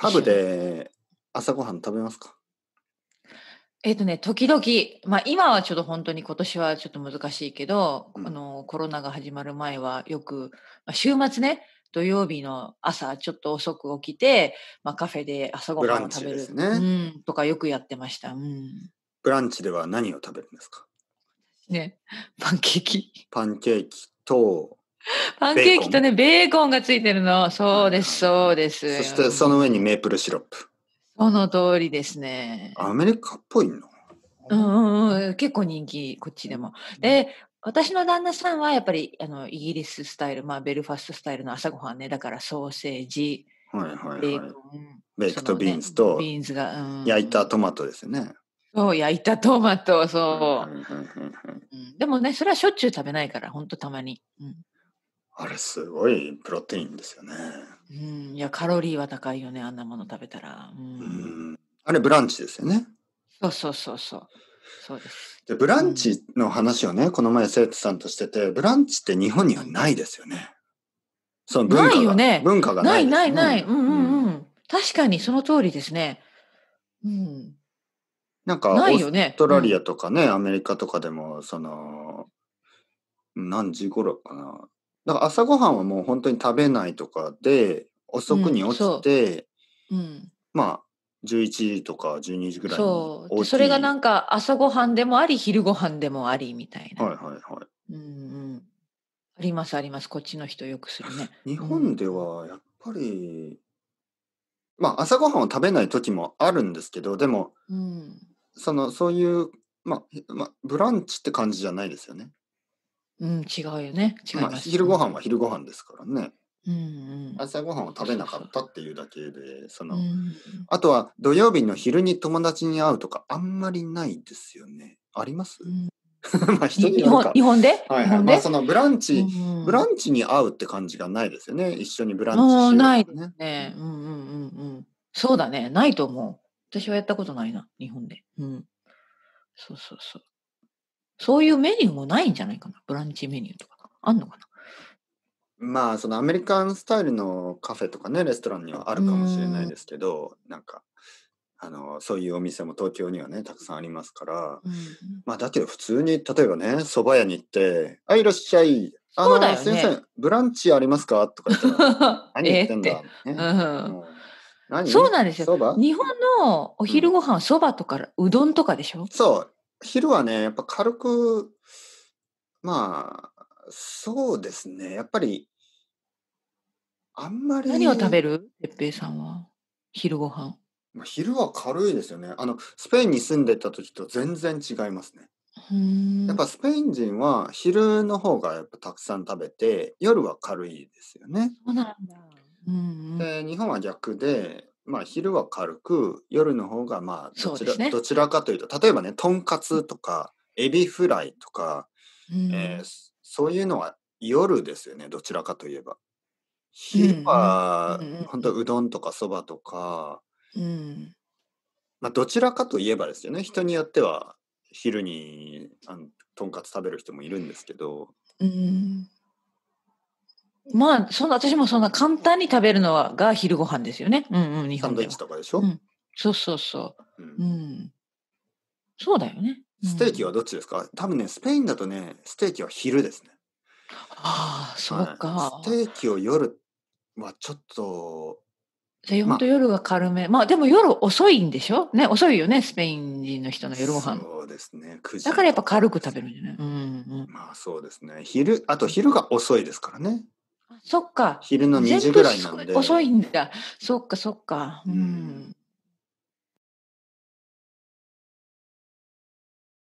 パブで朝ごはん食べますかえっ、ー、とね、時々、まあ今はちょっと本当に今年はちょっと難しいけど、うん、あのコロナが始まる前はよく、まあ、週末ね、土曜日の朝ちょっと遅く起きて、まあ、カフェで朝ごはんを食べる、ね、うん、とかよくやってました、うん。ブランチでは何を食べるんですかね、パンケーキ。パンケーキと、パンケーキとね、ベーコンがついてるの。そうです、そうです。そしてその上にメープルシロップ。その通りですね。アメリカっぽいのうんうんうん、結構人気、こっちでも。で、私の旦那さんはやっぱりあのイギリススタイル、まあ、ベルファストスタイルの朝ごはんね、だからソーセージ、はいはいベーコン、ベークとビーンズと、ビーンズが、うん、焼いたトマトですね。そう、焼いたトマト、そう。でもね、それはしょっちゅう食べないから、ほんとたまに。うん、あれすごいプロテインですよね。うん、いやカロリーは高いよねあんなもの食べたら。うん、うんあれブランチですよね。そうそうそうそう。そうです。でブランチの話をね、うん、この前生徒さんとしててブランチって日本にはないですよね。その文化ね、文化がない、ないないない。うんうんうん。確かにその通りですね。うん。なんか、ないよね、オーストラリアとかね、うん、アメリカとかでも、その、何時頃かな、だから朝ごはんはもう本当に食べないとかで、遅くに起きて、うん、うん、まあ、11時とか12時ぐらいそうそれがなんか朝ごはんでもあり昼ごはんでもありみたいなはいはいはい、うんうん、ありますありますこっちの人よくするね日本ではやっぱり、うん、まあ朝ごはんを食べない時もあるんですけどでも、うん、そのそういうまあ、まあ、ブランチって感じじゃないですよねうん、違うよね。違います、ねまあ、昼ご飯は昼ご飯ですからね。うんうん、朝ごはんを食べなかったっていうだけでその、うん、あとは土曜日の昼に友達に会うとかあんまりないですよねあります、うん、まあ人に日本日本で、はいはい、まあ、そのブランチ、うん、ブランチに会うって感じがないですよね一緒にブランチしよう、ないですね、うんうんうんうん、そうだねないと思う私はやったことないな日本で、うん、そうそうそうそういうメニューもないんじゃないかな。ブランチメニューとか。あんのかな。まあ、そのアメリカンスタイルのカフェとかね、レストランにはあるかもしれないですけど、んなんか、あの、そういうお店も東京にはね、たくさんありますから、まあ、だけど普通に、例えばね、蕎麦屋に行って、あ、いらっしゃい。あの、ね、先生、ブランチありますかとか言ったら、何言ってんだ。ね、うんそうなんですよ。日本のお昼ご飯はそばとかうどんとかでしょ、そう昼はね、やっぱ軽く、まあ、そうですね。やっぱり、あんまり。何を食べる哲平さんは。昼ごはまあ、昼は軽いですよね。あの、スペインに住んでた時と全然違いますね。やっぱスペイン人は昼の方がやっぱたくさん食べて夜は軽いですよね。そうなんだ、うんうん、で日本は逆でまあ、昼は軽く、夜の方が、まあどちら、ねどちらかというと、例えばね、とんかつとか、エビフライとか、うんえーそういうのは夜ですよね、どちらかといえば。昼はうん本当うどんとかそばとか、うんまあ、どちらかといえばですよね、人によっては、昼にあのとんかつ食べる人もいるんですけど、うんまあ、そんな、私もそんな簡単に食べるのはが昼ご飯ですよね。うんうん、日サン本ドイでッチ。とかでしょ、うんそうそうそう。ううんそうだよね。ステーキはどっちですか、多分ね、スペインだとね、ステーキは昼ですね。ああ、そうはかい。ステーキを夜はちょっと、本当夜が軽め。まあ、でも夜遅いんでしょね、遅いよね、スペイン人の人の夜ご飯。そうですね、9時。だからやっぱ軽く食べるんじゃないうんうん。まあそうですね。昼、あと昼が遅いですからね。そっか。昼の2時ぐらいなんで。遅いんだ。そっかそっか。うん。